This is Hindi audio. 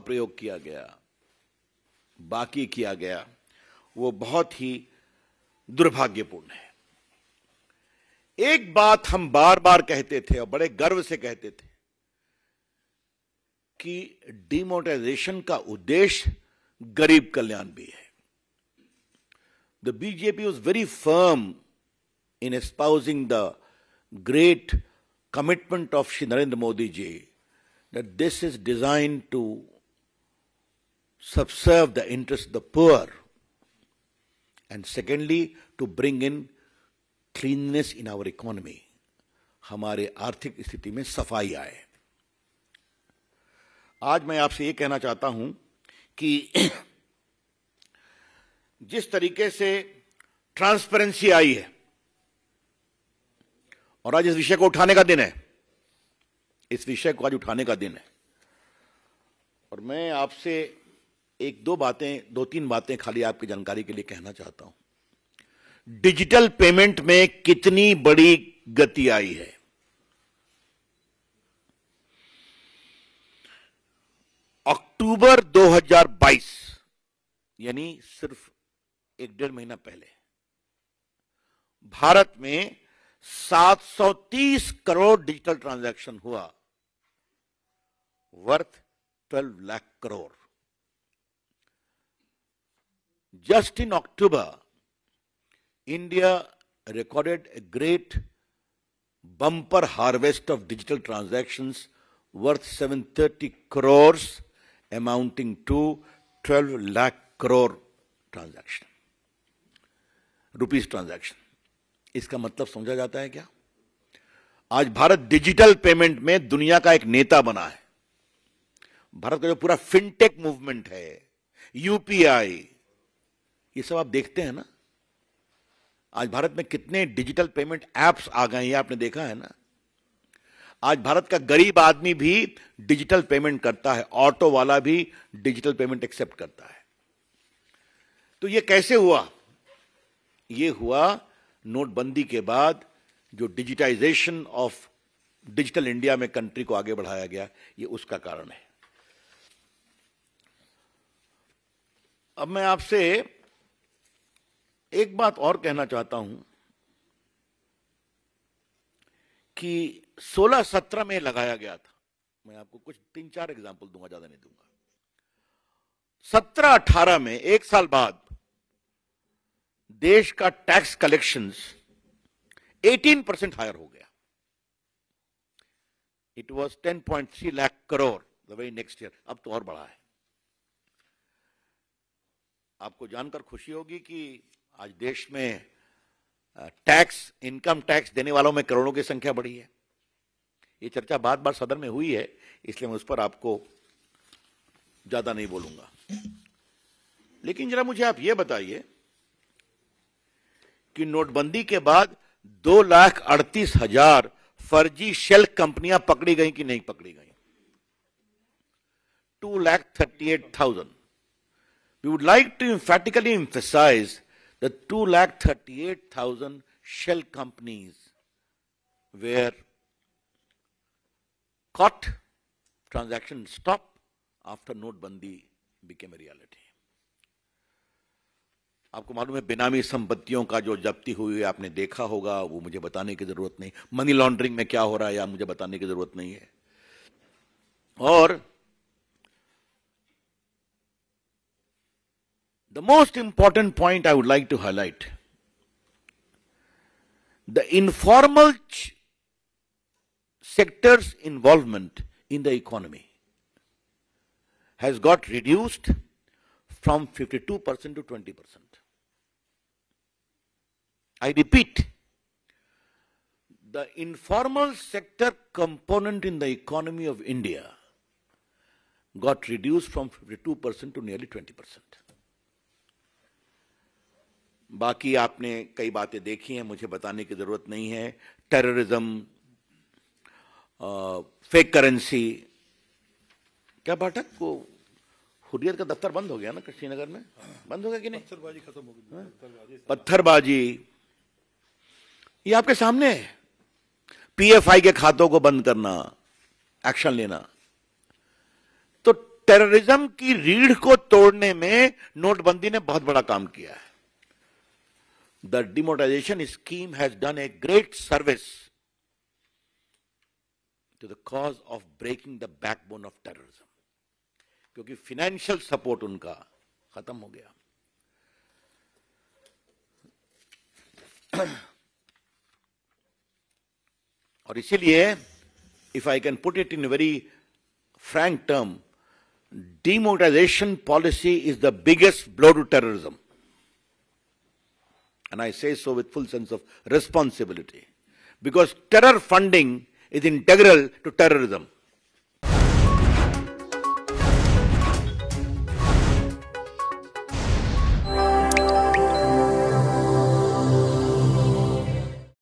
प्रयोग किया गया बाकी किया गया वो बहुत ही दुर्भाग्यपूर्ण है एक बात हम बार बार कहते थे और बड़े गर्व से कहते थे कि डिमोटाइजेशन का उद्देश्य गरीब कल्याण भी है the BJP was very firm in espousing the great commitment of Shri Narendra Modi ji that this is design to subserve the interests of the poor. And secondly, to bring in cleanness in our economy. हमारे आर्थिक स्थिति में सफाई आए आज मैं आपसे यह कहना चाहता हूं कि जिस तरीके से ट्रांसपेरेंसी आई है और आज इस विषय को उठाने का दिन है इस विषय को आज उठाने का दिन है और मैं आपसे एक दो बातें दो तीन बातें खाली आपकी जानकारी के लिए कहना चाहता हूं डिजिटल पेमेंट में कितनी बड़ी गति आई है अक्टूबर 2022 यानी सिर्फ एक डेढ़ महीना पहले भारत में 730 करोड़ डिजिटल ट्रांजैक्शन हुआ worth 12 lakh crore Just in October, India recorded a great bumper harvest of digital transactions worth 730 crores, amounting to 12 lakh crore transaction, rupees transaction. इसका मतलब समझा जाता है क्या आज भारत डिजिटल पेमेंट में दुनिया का एक नेता बना है भारत का जो पूरा फिनटेक मूवमेंट है यूपीआई ये सब आप देखते हैं ना आज भारत में कितने डिजिटल पेमेंट ऐप्स आ गए हैं आपने देखा है ना आज भारत का गरीब आदमी भी डिजिटल पेमेंट करता है ऑटो वाला भी डिजिटल पेमेंट एक्सेप्ट करता है तो ये कैसे हुआ ये हुआ नोटबंदी के बाद जो डिजिटाइजेशन ऑफ डिजिटल इंडिया में कंट्री को आगे बढ़ाया गया ये उसका कारण है अब मैं आपसे एक बात और कहना चाहता हूं कि 16-17 में लगाया गया था मैं आपको कुछ तीन चार एग्जाम्पल दूंगा ज्यादा नहीं दूंगा सत्रह अठारह में एक साल बाद देश का टैक्स कलेक्शंस 18 परसेंट हायर हो गया it was 10.3 lakh crore the very next year अब तो और बढ़ा है आपको जानकर खुशी होगी कि आज देश में टैक्स इनकम टैक्स देने वालों में करोड़ों की संख्या बढ़ी है ये चर्चा बार बार सदन में हुई है इसलिए मैं उस पर आपको ज़्यादा नहीं बोलूंगा लेकिन जरा मुझे आप ये बताइए कि नोटबंदी के बाद दो लाख अड़तीस हजार फर्जी शेल कंपनियां पकड़ी गई कि नहीं पकड़ी गई two lakh thirty eight thousand we would like to emphatically emphasize the 2,38,000 shell companies where caught, transaction stopped after नोटबंदी became a reality. आपको मालूम है बेनामी संपत्तियों का जो जब्ती हुई है आपने देखा होगा वो मुझे बताने की ज़रूरत नहीं मनी लॉन्ड्रिंग में क्या हो रहा है या मुझे बताने की ज़रूरत नहीं है और The most important point I would like to highlight the informal sector's involvement in the economy has got reduced from 52% to 20%. I repeat, the informal sector component in the economy of India got reduced from 52% to nearly 20%. बाकी आपने कई बातें देखी हैं मुझे बताने की ज़रूरत नहीं है टेररिज्म फेक करेंसी क्या पाठक को हुरियत का दफ्तर बंद हो गया ना कृष्णनगर में बंद हो गया कि नहीं पत्थरबाजी खत्म हो गई हाँ? पत्थरबाजी ये आपके सामने है पीएफआई के खातों को बंद करना एक्शन लेना तो टेररिज्म की रीढ़ को तोड़ने में नोटबंदी ने बहुत बड़ा काम किया है the demonetization scheme has done a great service to the cause of breaking the backbone of terrorism. Because financial support unka khatam ho gaya. Aur isiliye, if I can put it in a very frank term, demonetization policy is the biggest blow to terrorism. And I say so with full sense of responsibility. Because terror funding is integral to terrorism.